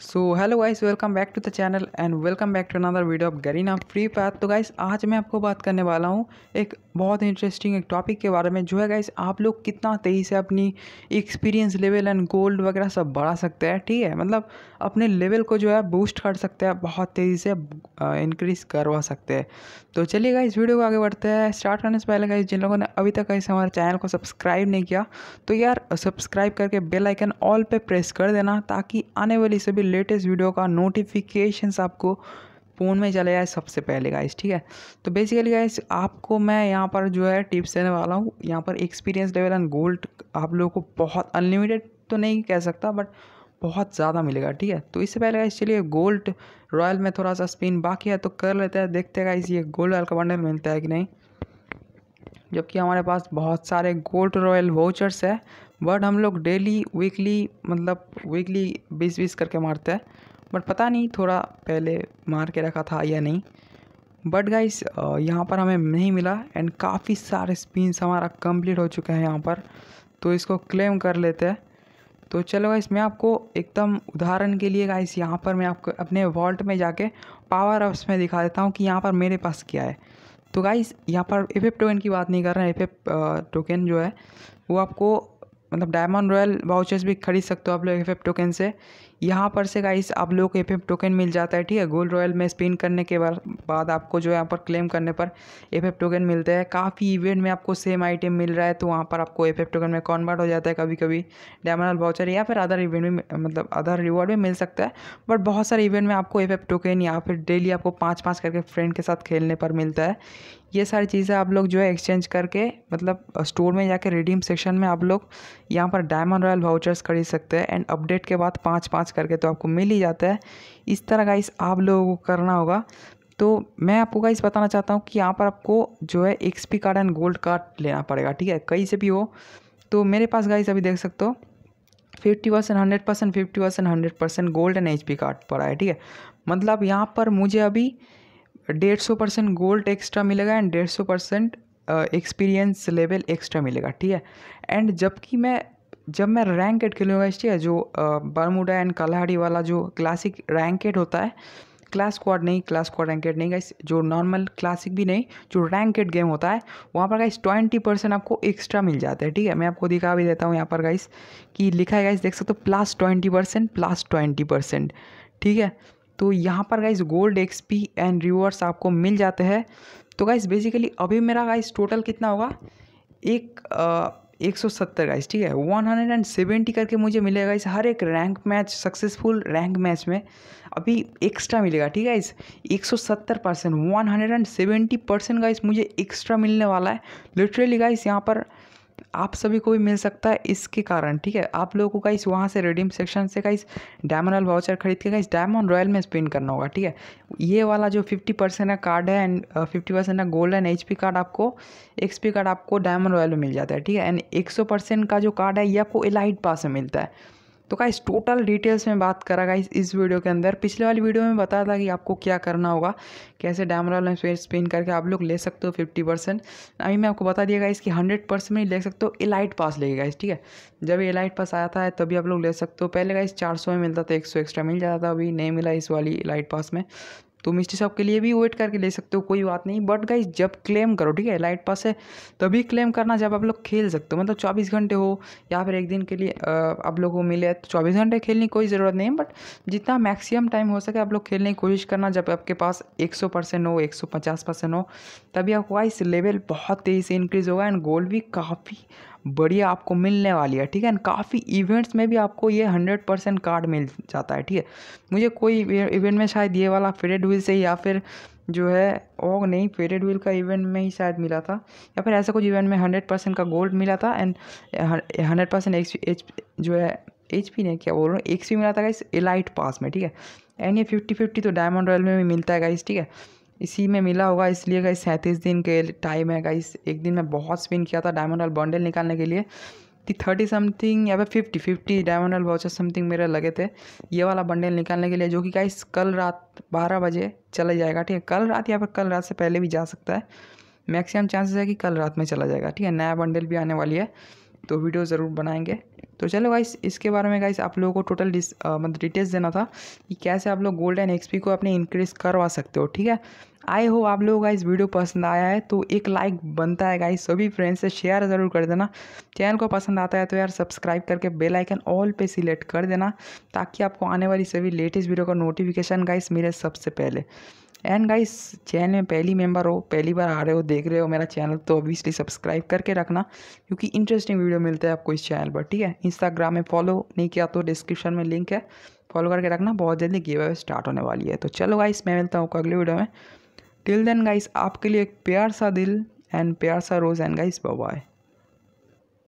so hello guys welcome back to the channel and welcome back to another video of Garena Free Fire तो guys आज मैं आपको बात करने वाला हूँ एक बहुत इंटरेस्टिंग एक टॉपिक के बारे में जो है गाइस आप लोग कितना तेज़ी से अपनी एक्सपीरियंस लेवल एंड गोल्ड वगैरह सब बढ़ा सकते हैं ठीक है मतलब अपने लेवल को जो है बूस्ट कर सकते हैं बहुत तेज़ी से इंक्रीज़ करवा सकते हैं तो चलिए गाइस वीडियो को आगे बढ़ते हैं स्टार्ट करने से पहले गाइस जिन लोगों ने अभी तक गाइस हमारे चैनल को सब्सक्राइब नहीं किया तो यार सब्सक्राइब करके बेलाइकन ऑल पर प्रेस कर देना ताकि आने वाली सभी लेटेस्ट वीडियो का नोटिफिकेशन आपको फ़ोन में चले जाए सबसे पहले गाइस ठीक है तो बेसिकली गाइस आपको मैं यहाँ पर जो है टिप्स देने वाला हूँ यहाँ पर एक्सपीरियंस लेवल एंड गोल्ड आप लोगों को बहुत अनलिमिटेड तो नहीं कह सकता बट बहुत ज़्यादा मिलेगा ठीक है तो इससे पहले गाइस चलिए गोल्ड रॉयल में थोड़ा सा स्पिन बाकी है तो कर लेते हैं देखते हैं गाइस ये गोल्ड रॉयल का बंडल मिलता है कि नहीं जबकि हमारे पास बहुत सारे गोल्ड रॉयल वाउचर्स है बट हम लोग डेली वीकली मतलब वीकली बीस बीस करके मारते हैं बट पता नहीं थोड़ा पहले मार के रखा था या नहीं बट गाइस यहाँ पर हमें नहीं मिला एंड काफ़ी सारे स्पिन्स हमारा कंप्लीट हो चुके हैं यहाँ पर तो इसको क्लेम कर लेते हैं तो चलो गाइस मैं आपको एकदम उदाहरण के लिए गाइस यहाँ पर मैं आपको अपने वॉल्ट में जाके पावर अप्स में दिखा देता हूँ कि यहाँ पर मेरे पास क्या है तो गाइस यहाँ पर एफ टोकन की बात नहीं कर रहे हैं एफ टोकन जो है वो आपको मतलब डायमंड रॉयल वाउचर्स भी खरीद सकते हो आप लोग एफ एफ टोकन से यहाँ पर से गाइस आप लोग को एफ एफ टोकन मिल जाता है ठीक है गोल्ड रॉयल में स्पिन करने के बाद आपको जो यहाँ पर क्लेम करने पर एफ एफ टोकन मिलता है काफ़ी इवेंट में आपको सेम आइटम मिल रहा है तो वहाँ पर आपको एफ एफ टोकन में कॉन्वर्ट हो जाता है कभी कभी डायमंड रॉयल वाउचर या फिर अदर इवेंट में मतलब अदर रिवॉर्ड भी मिल सकता है बट बहुत सारे इवेंट में आपको एफ एफ टोकन या फिर डेली आपको पाँच पाँच करके फ्रेंड के साथ खेलने पर मिलता है ये सारी चीज़ें आप लोग जो है एक्सचेंज करके मतलब स्टोर में जाके रिडीम सेक्शन में आप लोग यहाँ पर डायमंड रॉयल वाउचर्स खरीद सकते हैं एंड अपडेट के बाद पाँच पाँच करके तो आपको मिल ही जाता है इस तरह का इस आप लोगों को करना होगा तो मैं आपको गाइस बताना चाहता हूँ कि यहाँ पर आपको जो है XP card and gold card लेना पड़ेगा ठीक है कहीं से भी हो तो मेरे पास गाइस अभी देख सकते हो fifty percent hundred percent fifty percent hundred percent gold and H P card पड़ा है ठीक है मतलब यहाँ पर मुझे अभी डेढ़ सौ परसेंट गोल्ड एक्स्ट्रा मिलेगा एंड डेढ़ सौ परसेंट एक्सपीरियंस लेवल एक्स्ट्रा मिलेगा ठीक है एंड जबकि मैं जब मैं रैंक एड खेलूँगा ठीक है जो बर्मुडा एंड कलाहाड़ी वाला जो क्लासिक रैंक एड होता है क्लास क्वाड नहीं क्लास क्वाड एड नहीं गाइस जो नॉर्मल क्लासिक भी नहीं जो रैंकेड गेम होता है वहाँ पर गाइस ट्वेंटी परसेंट आपको एक्स्ट्रा मिल जाता है ठीक है मैं आपको दिखा भी देता हूँ यहाँ पर गाइस कि लिखा है गाइस देख सकते हो plus twenty percent plus twenty percent ठीक है तो यहाँ पर guys gold XP and rewards आपको मिल जाते हैं तो गाइज बेसिकली अभी मेरा गाइज टोटल कितना होगा एक एक सौ सत्तर गाइज ठीक है वन हंड्रेड एंड सेवेंटी करके मुझे मिलेगा इस हर एक rank match successful rank match में अभी एक्स्ट्रा मिलेगा ठीक है इस एक सौ सत्तर percent one hundred and seventy percent guys मुझे एक्स्ट्रा मिलने वाला है लिटरली गाइस यहाँ पर आप सभी को भी मिल सकता है इसके कारण ठीक है आप लोगों को कहीं वहाँ से रिडीम सेक्शन से कहीं डायमंड रॉयल वाउचर खरीद के कहीं डायमंड रॉयल में स्पिन करना होगा ठीक है ये वाला जो फिफ्टी परसेंट का कार्ड है एंड फिफ्टी परसेंट का गोल्ड एंड एच कार्ड आपको एक्स कार्ड आपको डायमंड रॉयल में मिल जाता है ठीक है एंड एक का जो कार्ड है ये आपको एलाइट पास में मिलता है तो गाइस टोटल डिटेल्स में बात करा गाइस इस वीडियो के अंदर पिछले वाली वीडियो में बताया था कि आपको क्या करना होगा कैसे डैमरा में फेस स्पिन करके आप लोग ले सकते हो फिफ्टी परसेंट अभी मैं आपको बता दिया गाइस कि हंड्रेड परसेंट में ले सकते हो एलाइट पास लेगा गाइस ठीक है जब एलाइट पास आया था तभी आप लोग ले सकते हो पहले गाइस चार में मिलता था एक एक्स्ट्रा मिल जाता था अभी नहीं मिला इस वाली एलाइट पास में तो मिस्ट्री शॉप के लिए भी वेट करके ले सकते हो कोई बात नहीं बट गाइज जब क्लेम करो ठीक है लाइट पास है तभी क्लेम करना जब आप लोग खेल सकते हो मतलब चौबीस घंटे हो या फिर एक दिन के लिए आप लोग को मिले तो चौबीस घंटे खेलने की कोई ज़रूरत नहीं है बट जितना मैक्सिमम टाइम हो सके आप लोग खेलने की कोशिश करना जब आपके पास एक सौ परसेंट हो एक सौ पचास परसेंट हो तभी आपको वाइस लेवल बहुत तेज़ी से इंक्रीज़ होगा एंड गोल भी काफ़ी बढ़िया आपको मिलने वाली है ठीक है एंड काफ़ी इवेंट्स में भी आपको ये हंड्रेड परसेंट कार्ड मिल जाता है ठीक है मुझे कोई इवेंट e-, में शायद ये वाला फेरेड व्हील से या फिर जो है और नहीं फेरेड व्हील का इवेंट में ही शायद मिला था या फिर ऐसा कुछ इवेंट में हंड्रेड परसेंट का गोल्ड मिला था एंड हंड्रेड परसेंट एच जो है एच पी नहीं क्या बोल रहा हूँ एक्स पी मिला था इस एलाइट पास में ठीक है एंड ये फिफ्टी फिफ्टी तो डायमंड रॉयल में भी मिलता है गाइस ठीक है इसी में मिला होगा इसलिए गई सैंतीस दिन के टाइम है गई एक दिन मैं बहुत स्पिन किया था डायमंड हल बंडल निकालने के लिए कि थर्टी समथिंग या फिर फिफ्टी फिफ्टी डायमंड हल वाउचर समथिंग मेरे लगे थे ये वाला बंडल निकालने के लिए जो कि गाइस कल रात बारह बजे चला जाएगा ठीक है कल रात या फिर कल रात से पहले भी जा सकता है मैक्सिमम चांसेस है कि कल रात में चला जाएगा ठीक है नया बंडल भी आने वाली है तो वीडियो ज़रूर बनाएंगे तो चलो गाइस इसके बारे में गाइस आप लोगों को टोटल डिस मतलब डिटेल्स देना था कि कैसे आप लोग गोल्ड एंड एक्सपी को अपने इंक्रीज़ करवा सकते हो ठीक है आई होप आप लोगों का इस वीडियो पसंद आया है तो एक लाइक बनता है गाइस सभी फ्रेंड्स से शेयर ज़रूर कर देना चैनल को पसंद आता है तो यार सब्सक्राइब करके बेल आइकन ऑल पे सिलेक्ट कर देना ताकि आपको आने वाली सभी लेटेस्ट वीडियो का नोटिफिकेशन गाइस मिले सबसे पहले एंड गाइस चैनल में पहली मेंबर हो पहली बार आ रहे हो देख रहे हो मेरा चैनल तो ऑब्वियसली सब्सक्राइब करके रखना क्योंकि इंटरेस्टिंग वीडियो मिलते हैं आपको इस चैनल पर ठीक है इंस्टाग्राम में फॉलो नहीं किया तो डिस्क्रिप्शन में लिंक है फॉलो करके रखना बहुत जल्दी गेव अवे स्टार्ट होने वाली है तो चलो गाइस मैं मिलता हूँ अगले वीडियो में टिल देन गाइस आपके लिए एक प्यार सा दिल एंड प्यार सा रोज़ एंड गाइस बाय